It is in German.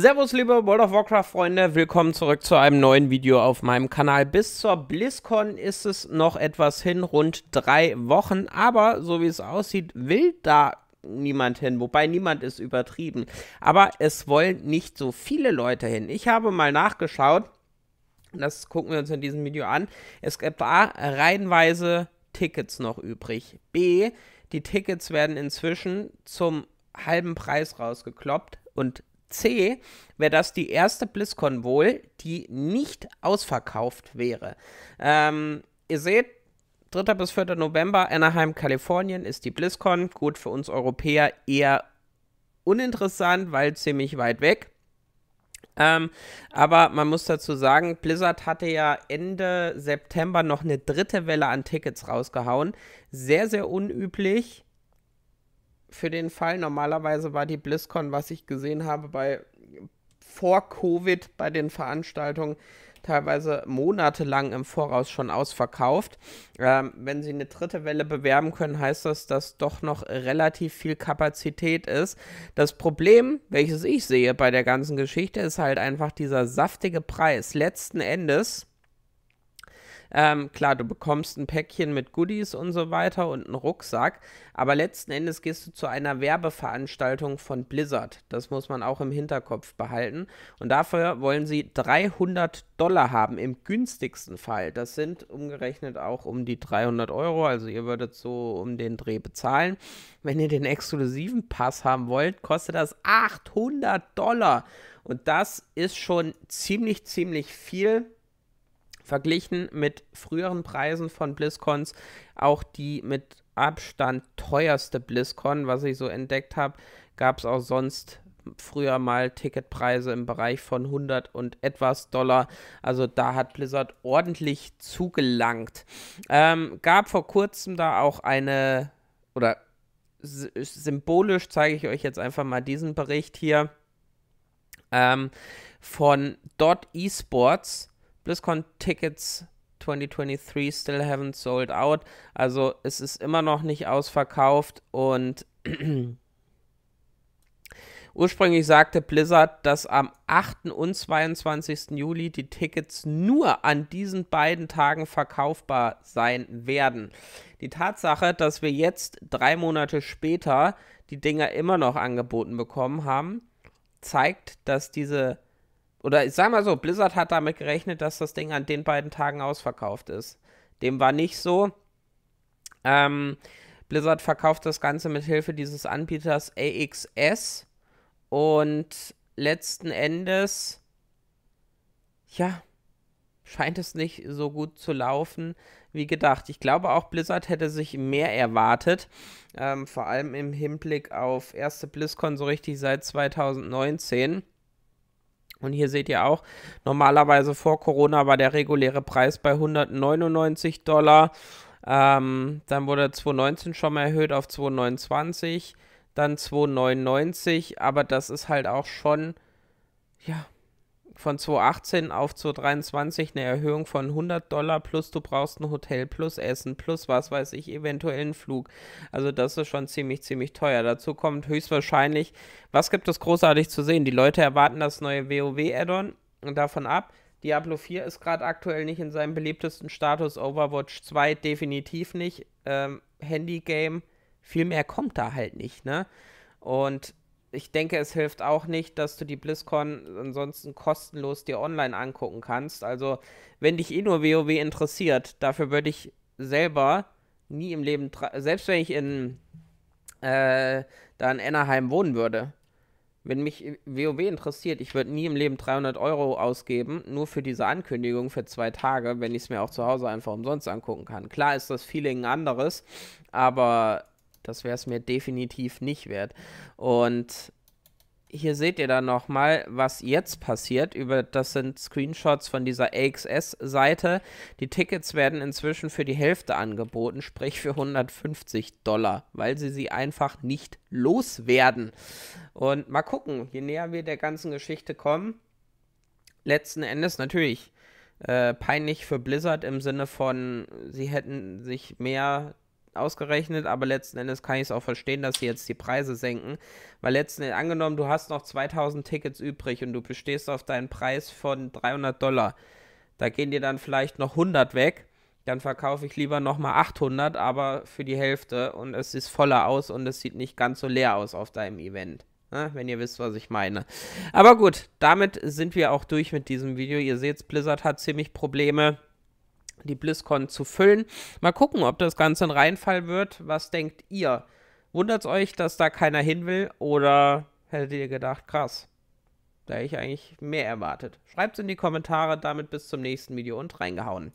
Servus liebe World of Warcraft Freunde, willkommen zurück zu einem neuen Video auf meinem Kanal. Bis zur BlizzCon ist es noch etwas hin, rund drei Wochen, aber so wie es aussieht, will da niemand hin, wobei niemand ist übertrieben. Aber es wollen nicht so viele Leute hin. Ich habe mal nachgeschaut, das gucken wir uns in diesem Video an, es gibt A, reihenweise Tickets noch übrig, B, die Tickets werden inzwischen zum halben Preis rausgekloppt und C wäre das die erste BlizzCon wohl, die nicht ausverkauft wäre. Ähm, ihr seht, 3. bis 4. November, Anaheim, Kalifornien ist die BlizzCon. Gut, für uns Europäer eher uninteressant, weil ziemlich weit weg. Ähm, aber man muss dazu sagen, Blizzard hatte ja Ende September noch eine dritte Welle an Tickets rausgehauen. Sehr, sehr unüblich für den Fall. Normalerweise war die BlizzCon, was ich gesehen habe, bei vor Covid bei den Veranstaltungen teilweise monatelang im Voraus schon ausverkauft. Ähm, wenn sie eine dritte Welle bewerben können, heißt das, dass doch noch relativ viel Kapazität ist. Das Problem, welches ich sehe bei der ganzen Geschichte, ist halt einfach dieser saftige Preis. Letzten Endes ähm, klar, du bekommst ein Päckchen mit Goodies und so weiter und einen Rucksack, aber letzten Endes gehst du zu einer Werbeveranstaltung von Blizzard. Das muss man auch im Hinterkopf behalten. Und dafür wollen sie 300 Dollar haben, im günstigsten Fall. Das sind umgerechnet auch um die 300 Euro, also ihr würdet so um den Dreh bezahlen. Wenn ihr den exklusiven Pass haben wollt, kostet das 800 Dollar. Und das ist schon ziemlich, ziemlich viel verglichen mit früheren Preisen von BlizzCons auch die mit Abstand teuerste BlizzCon, was ich so entdeckt habe. Gab es auch sonst früher mal Ticketpreise im Bereich von 100 und etwas Dollar. Also da hat Blizzard ordentlich zugelangt. Ähm, gab vor kurzem da auch eine, oder symbolisch zeige ich euch jetzt einfach mal diesen Bericht hier ähm, von Dot Esports BlizzCon Tickets 2023 still haven't sold out. Also es ist immer noch nicht ausverkauft und ursprünglich sagte Blizzard, dass am 8. und 22. Juli die Tickets nur an diesen beiden Tagen verkaufbar sein werden. Die Tatsache, dass wir jetzt drei Monate später die Dinger immer noch angeboten bekommen haben, zeigt, dass diese oder ich sag mal so, Blizzard hat damit gerechnet, dass das Ding an den beiden Tagen ausverkauft ist. Dem war nicht so. Ähm, Blizzard verkauft das Ganze mit Hilfe dieses Anbieters AXS und letzten Endes, ja, scheint es nicht so gut zu laufen wie gedacht. Ich glaube auch Blizzard hätte sich mehr erwartet, ähm, vor allem im Hinblick auf erste BlizzCon so richtig seit 2019. Und hier seht ihr auch, normalerweise vor Corona war der reguläre Preis bei 199 Dollar. Ähm, dann wurde 219 schon mal erhöht auf 229, dann 299, aber das ist halt auch schon, ja, von 2018 auf 2023 eine Erhöhung von 100 Dollar plus du brauchst ein Hotel plus Essen plus was weiß ich, eventuell einen Flug. Also das ist schon ziemlich, ziemlich teuer. Dazu kommt höchstwahrscheinlich, was gibt es großartig zu sehen? Die Leute erwarten das neue WoW-Add-on und davon ab. Diablo 4 ist gerade aktuell nicht in seinem beliebtesten Status, Overwatch 2 definitiv nicht, ähm, Handy-Game, viel mehr kommt da halt nicht, ne? Und ich denke, es hilft auch nicht, dass du die BlizzCon ansonsten kostenlos dir online angucken kannst. Also, wenn dich eh nur WoW interessiert, dafür würde ich selber nie im Leben, selbst wenn ich in, äh, da in Ennerheim wohnen würde, wenn mich WoW interessiert, ich würde nie im Leben 300 Euro ausgeben, nur für diese Ankündigung für zwei Tage, wenn ich es mir auch zu Hause einfach umsonst angucken kann. Klar ist das Feeling ein anderes, aber das wäre es mir definitiv nicht wert. Und hier seht ihr dann nochmal, was jetzt passiert. Über, das sind Screenshots von dieser AXS-Seite. Die Tickets werden inzwischen für die Hälfte angeboten, sprich für 150 Dollar, weil sie sie einfach nicht loswerden. Und mal gucken, je näher wir der ganzen Geschichte kommen, letzten Endes natürlich äh, peinlich für Blizzard im Sinne von, sie hätten sich mehr ausgerechnet, aber letzten Endes kann ich es auch verstehen, dass sie jetzt die Preise senken, weil letzten Endes, angenommen, du hast noch 2000 Tickets übrig und du bestehst auf deinen Preis von 300 Dollar, da gehen dir dann vielleicht noch 100 weg, dann verkaufe ich lieber nochmal 800, aber für die Hälfte und es ist voller aus und es sieht nicht ganz so leer aus auf deinem Event ne? wenn ihr wisst, was ich meine. Aber gut, damit sind wir auch durch mit diesem Video. Ihr seht, Blizzard hat ziemlich Probleme die BlizzCon zu füllen. Mal gucken, ob das Ganze ein Reinfall wird. Was denkt ihr? Wundert es euch, dass da keiner hin will? Oder hättet ihr gedacht, krass, da hätte ich eigentlich mehr erwartet? Schreibt es in die Kommentare. Damit bis zum nächsten Video und reingehauen.